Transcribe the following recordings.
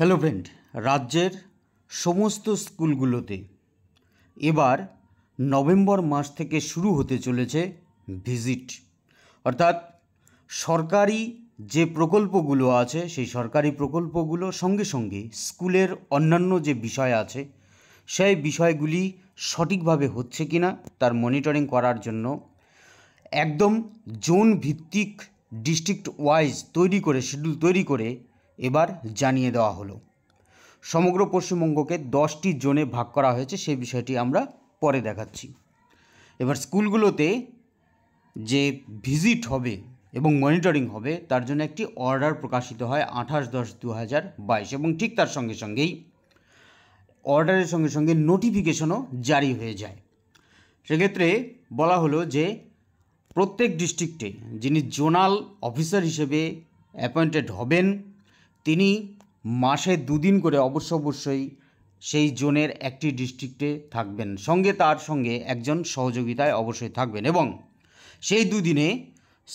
hello friend রাজ্যের সমস্ত স্কুলগুলোতে এবার নভেম্বর মাস থেকে শুরু হতে চলেছে ভিজিট অর্থাৎ সরকারি যে প্রকল্পগুলো আছে সেই সরকারি প্রকল্পগুলো সঙ্গে সঙ্গে স্কুলের অন্যান্য যে বিষয় আছে সেই বিষয়গুলি সঠিকভাবে হচ্ছে কি না তার মনিটরিং করার জন্য একদম জোন ভিত্তিক ডিস্ট্রিক্ট ওয়াইজ তৈরি করে শিডিউল তৈরি করে এবার জানিয়ে দেওয়া হলো সমগ্র পশ্চিমবঙ্গকে দশটি জোনে ভাগ করা হয়েছে সেই বিষয়টি আমরা পরে দেখাচ্ছি এবার স্কুলগুলোতে যে ভিজিট হবে এবং মনিটরিং হবে তার জন্য একটি অর্ডার প্রকাশিত হয় আঠাশ দশ দু হাজার বাইশ এবং ঠিক তার সঙ্গে সঙ্গেই অর্ডারের সঙ্গে সঙ্গে নোটিফিকেশনও জারি হয়ে যায় সেক্ষেত্রে বলা হলো যে প্রত্যেক ডিস্ট্রিক্টে যিনি জোনাল অফিসার হিসেবে অ্যাপয়েন্টেড হবেন তিনি মাসে দুদিন করে অবশ্য অবশ্যই সেই জোনের একটি ডিস্ট্রিক্টে থাকবেন সঙ্গে তার সঙ্গে একজন সহযোগিতায় অবশ্যই থাকবেন এবং সেই দুদিনে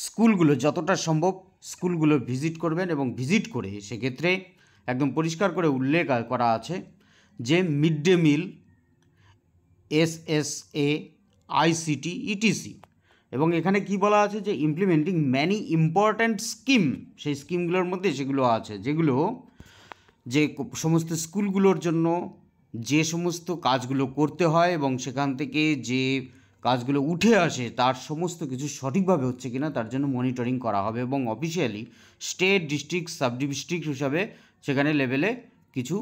স্কুলগুলো যতটা সম্ভব স্কুলগুলো ভিজিট করবেন এবং ভিজিট করে সেক্ষেত্রে একদম পরিষ্কার করে উল্লেখ করা আছে যে mid day meal S S A ICT ETC এবং এখানে কি বলা আছে যে ইমপ্লিমেন্টিং ম্যানি ইম্পর্ট্যান্ট স্কিম সেই স্কিমগুলোর মধ্যে সেগুলো আছে যেগুলো যে সমস্ত স্কুলগুলোর জন্য যে সমস্ত কাজগুলো করতে হয় এবং সেখান থেকে যে কাজগুলো উঠে আসে তার সমস্ত কিছু সঠিকভাবে হচ্ছে কিনা তার জন্য মনিটরিং করা হবে এবং officially state district sub district হিসাবে সেখানে লেভেলে কিছু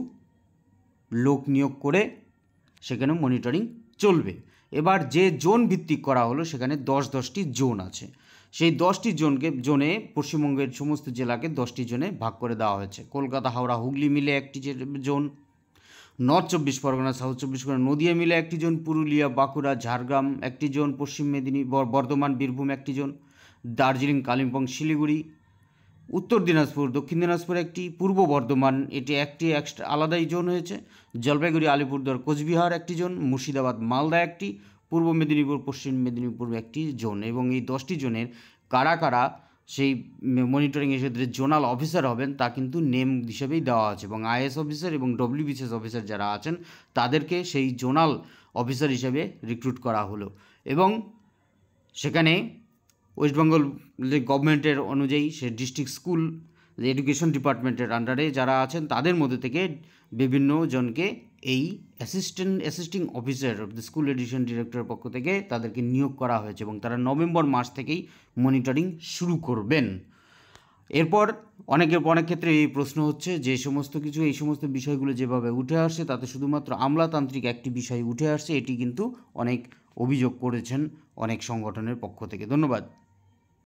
লোক নিয়োগ করে সেখানে মনিটরিং চলবে এবার যে জোন ভিত্তিক করা হলো সেখানে দশ দশটি জোন আছে সেই দশটি জোনকে জোনে পশ্চিমবঙ্গের সমস্ত জেলাকে দশটি জোনে ভাগ করে দেওয়া হয়েছে কলকাতা হাওড়া হুগলি মিলে একটি জোন নর্থ চব্বিশ পরগনা সাউথ চব্বিশ পরগনা নদিয়া মিলে একটি জোন পুরুলিয়া বাঁকুড়া ঝাড়গ্রাম একটি জোন পশ্চিম মেদিনী বর্ধমান বীরভূম একটি জোন দার্জিলিং কালিম্পং শিলিগুড়ি উত্তর দিনাজপুর দক্ষিণ দিনাজপুর একটি পূর্ব বর্ধমান এটি একটি এক্সট্রা আলাদাই জোন হয়েছে জলপাইগুড়ি আলিপুরদুয়ার কোচবিহার একটি জোন মুর্শিদাবাদ মালদা একটি পূর্ব মেদিনীপুর পশ্চিম মেদিনীপুর একটি জোন এবং এই দশটি জোনের কারা কারা সেই মনিটরিংয়ের ক্ষেত্রে জোনাল অফিসার হবেন তা কিন্তু নেম হিসেবেই দেওয়া আছে এবং আইএস অফিসার এবং ডব্লিউবিসিএস অফিসার যারা আছেন তাদেরকে সেই জোনাল অফিসার হিসেবে রিক্রুট করা হলো এবং সেখানে ওয়েস্টবেঙ্গল গভর্নমেন্টের অনুযায়ী সে ডিস্ট্রিক্ট স্কুল এডুকেশন ডিপার্টমেন্টের আন্ডারে যারা আছেন তাদের মধ্যে থেকে বিভিন্ন জনকে এই assistant assisting officer of the school education ডিরেক্টরের পক্ষ থেকে তাদেরকে নিয়োগ করা হয়েছে এবং তারা নভেম্বর মাস থেকেই মনিটরিং শুরু করবেন এরপর অনেকের অনেক ক্ষেত্রে এই প্রশ্ন হচ্ছে যে সমস্ত কিছু এই সমস্ত বিষয়গুলো যেভাবে উঠে আসছে তাতে শুধুমাত্র আমলাতান্ত্রিক একটি বিষয় উঠে আসছে এটি কিন্তু অনেক অভিযোগ করেছেন অনেক সংগঠনের পক্ষ থেকে ধন্যবাদ